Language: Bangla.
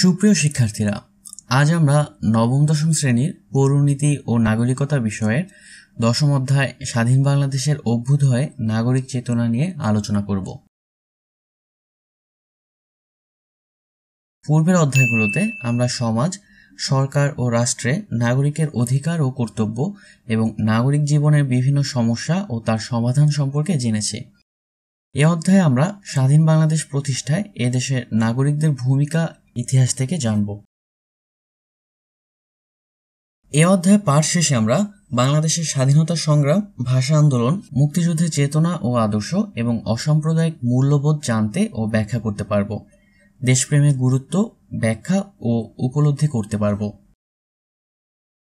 সুপ্রিয় শিক্ষার্থীরা আজ আমরা নবম দশম শ্রেণীর পৌরনীতি ও নাগরিকতা বিষয়ের দশম অধ্যায় স্বাধীন বাংলাদেশের অভ্যুদয়ে নাগরিক চেতনা নিয়ে আলোচনা করব পূর্বের অধ্যায়গুলোতে আমরা সমাজ সরকার ও রাষ্ট্রে নাগরিকের অধিকার ও কর্তব্য এবং নাগরিক জীবনের বিভিন্ন সমস্যা ও তার সমাধান সম্পর্কে জেনেছি এ অধ্যায়ে আমরা স্বাধীন বাংলাদেশ প্রতিষ্ঠায় এদেশের নাগরিকদের ভূমিকা ইতিহাস থেকে জানব এ অধ্যায় পাঠ শেষে আমরা বাংলাদেশের স্বাধীনতা সংগ্রাম ভাষা আন্দোলন মুক্তিযুদ্ধের চেতনা ও আদর্শ এবং অসাম্প্রদায়িক মূল্যবোধ জানতে ও ব্যাখ্যা করতে পারব দেশপ্রেমের গুরুত্ব ব্যাখ্যা ও উপলব্ধি করতে পারব